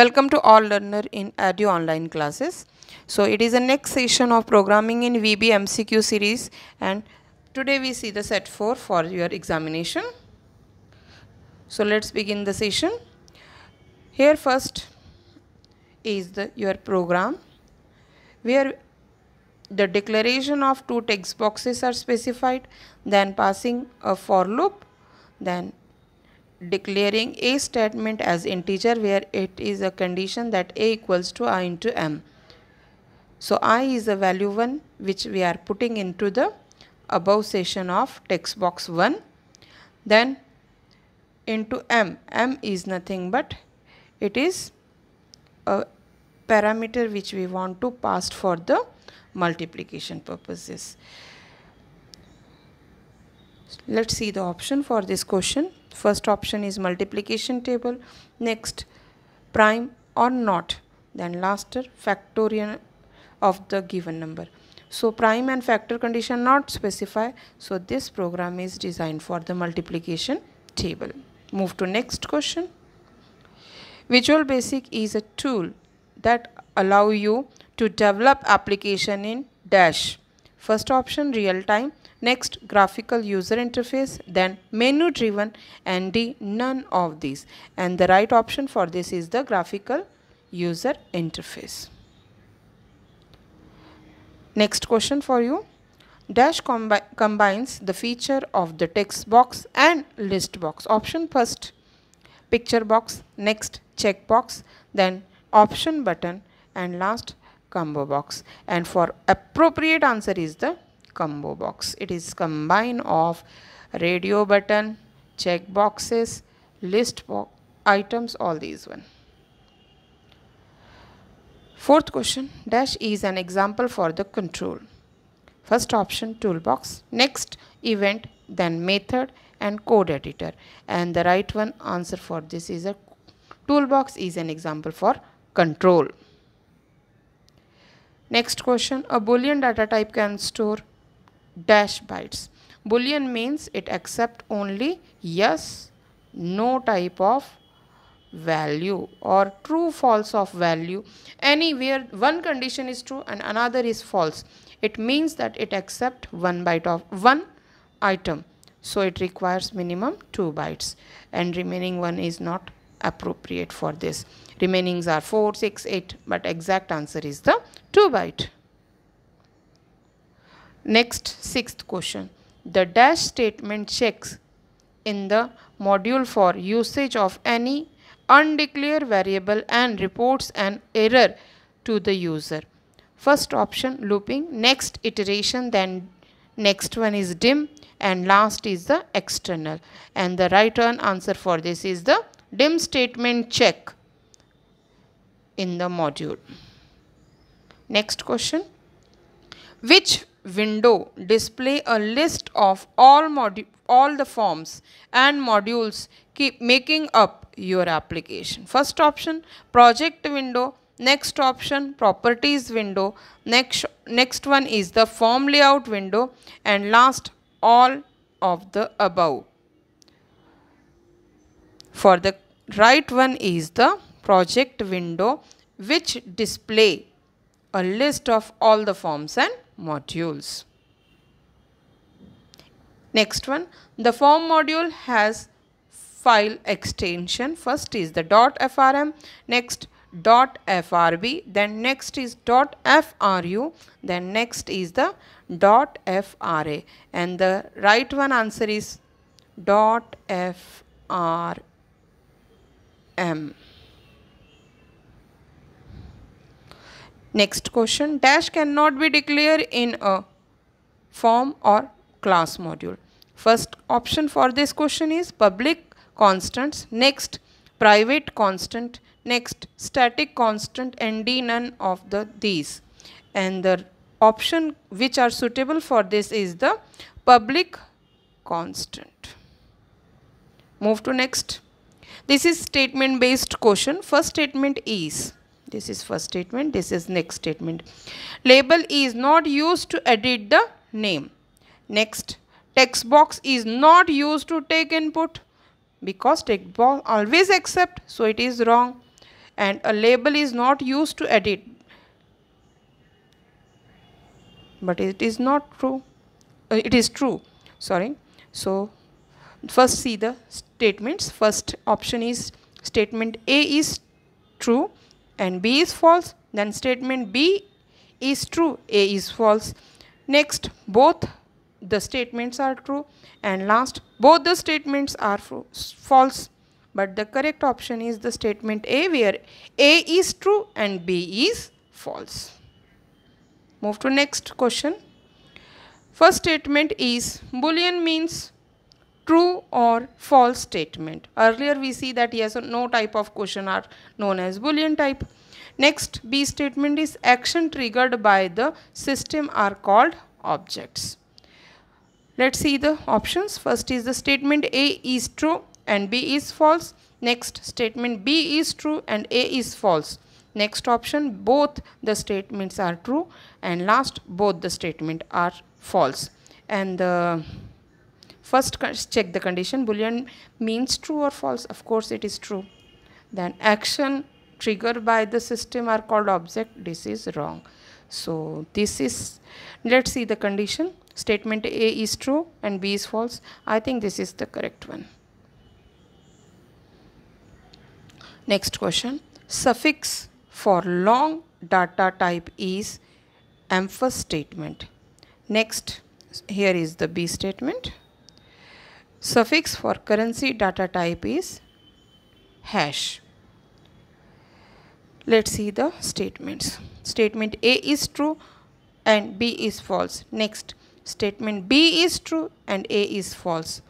Welcome to all learner in Edu online classes. So it is the next session of programming in VB MCQ series and today we see the set 4 for your examination. So let's begin the session. Here first is the your program where the declaration of two text boxes are specified then passing a for loop then declaring a statement as integer where it is a condition that a equals to i into m. So i is a value 1 which we are putting into the above section of text box 1. Then into m, m is nothing but it is a parameter which we want to pass for the multiplication purposes. Let's see the option for this question. First option is multiplication table, next prime or not, then laster factorial of the given number. So prime and factor condition not specify. So this program is designed for the multiplication table. Move to next question. Visual Basic is a tool that allow you to develop application in dash. First option real time, next graphical user interface, then menu driven and D none of these. And the right option for this is the graphical user interface. Next question for you. Dash combi combines the feature of the text box and list box. Option first, picture box, next checkbox, then option button and last combo box. And for appropriate answer is the combo box. It is combine of radio button, check boxes, list items, all these one. Fourth question, dash is an example for the control. First option toolbox, next event, then method and code editor. And the right one answer for this is a toolbox is an example for control. Next question, a boolean data type can store dash bytes. Boolean means it accept only yes, no type of value or true false of value anywhere one condition is true and another is false it means that it accept one byte of one item so it requires minimum two bytes and remaining one is not appropriate for this remainings are 4 6 8 but exact answer is the 2 byte Next, sixth question. The dash statement checks in the module for usage of any undeclared variable and reports an error to the user. First option looping, next iteration, then next one is dim and last is the external. And the right answer for this is the dim statement check in the module. Next question. Which window display a list of all all the forms and modules keep making up your application first option project window next option properties window next next one is the form layout window and last all of the above for the right one is the project window which display a list of all the forms and modules. Next one, the form module has file extension. First is the .frm, next .frb, then next is .fru, then next is the .fra and the right one answer is .frm. Next question, dash cannot be declared in a form or class module. First option for this question is public constants, next private constant, next static constant and D none of the these. And the option which are suitable for this is the public constant. Move to next. This is statement based question. First statement is this is first statement. This is next statement. Label is not used to edit the name. Next, text box is not used to take input because text box always accept so it is wrong and a label is not used to edit but it is not true uh, it is true sorry so first see the statements first option is statement a is true and B is false, then statement B is true, A is false. Next, both the statements are true and last, both the statements are false. But the correct option is the statement A where A is true and B is false. Move to next question. First statement is Boolean means true or false statement. Earlier we see that yes or no type of question are known as boolean type. Next B statement is action triggered by the system are called objects. Let's see the options. First is the statement A is true and B is false. Next statement B is true and A is false. Next option both the statements are true and last both the statement are false. And the uh, First check the condition boolean means true or false. Of course it is true. Then action triggered by the system are called object. This is wrong. So this is, let's see the condition. Statement A is true and B is false. I think this is the correct one. Next question. Suffix for long data type is amphis statement. Next, here is the B statement. Suffix for currency data type is hash. Let's see the statements. Statement A is true and B is false. Next, statement B is true and A is false.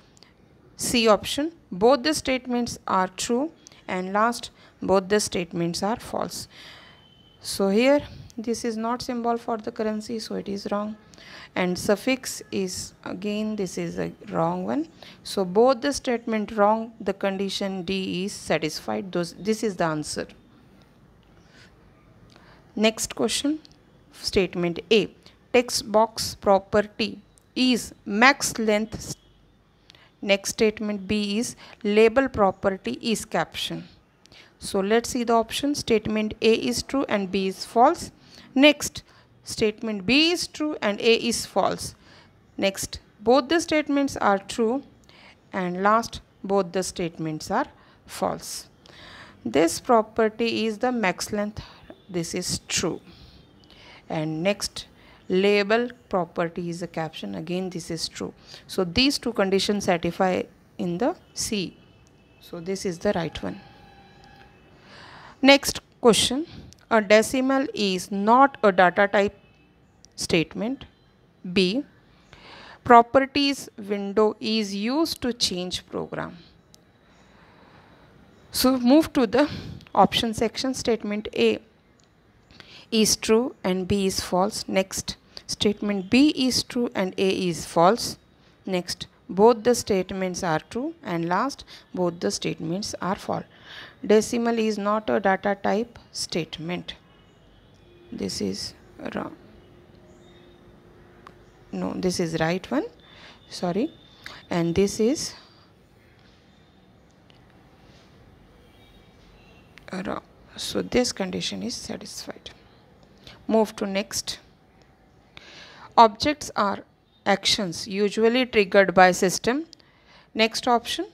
C option, both the statements are true and last, both the statements are false. So here, this is not symbol for the currency, so it is wrong and suffix is again this is a wrong one so both the statement wrong the condition d is satisfied those this is the answer next question statement a text box property is max length next statement b is label property is caption so let's see the option statement a is true and b is false next Statement B is true and A is false. Next, both the statements are true and last, both the statements are false. This property is the max length. This is true. And next, label property is a caption again this is true so these two conditions satisfy in the c so this is the right one next question a decimal is not a data type statement. B. Properties window is used to change program. So move to the option section statement A is true and B is false. Next statement B is true and A is false. Next both the statements are true and last both the statements are false. Decimal is not a data type statement. This is wrong no this is right one sorry and this is wrong so this condition is satisfied move to next objects are actions usually triggered by system next option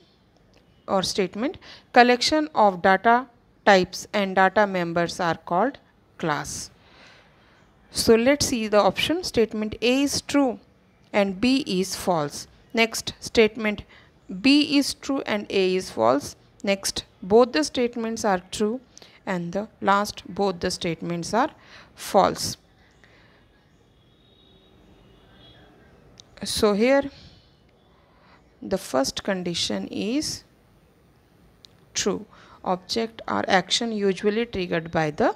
or statement collection of data types and data members are called class so let's see the option. Statement A is true and B is false. Next statement B is true and A is false. Next both the statements are true and the last both the statements are false. So here the first condition is true. Object or action usually triggered by the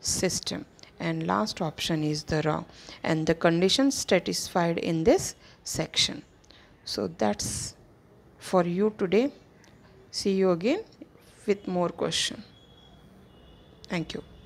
system and last option is the wrong and the conditions satisfied in this section so that's for you today see you again with more question thank you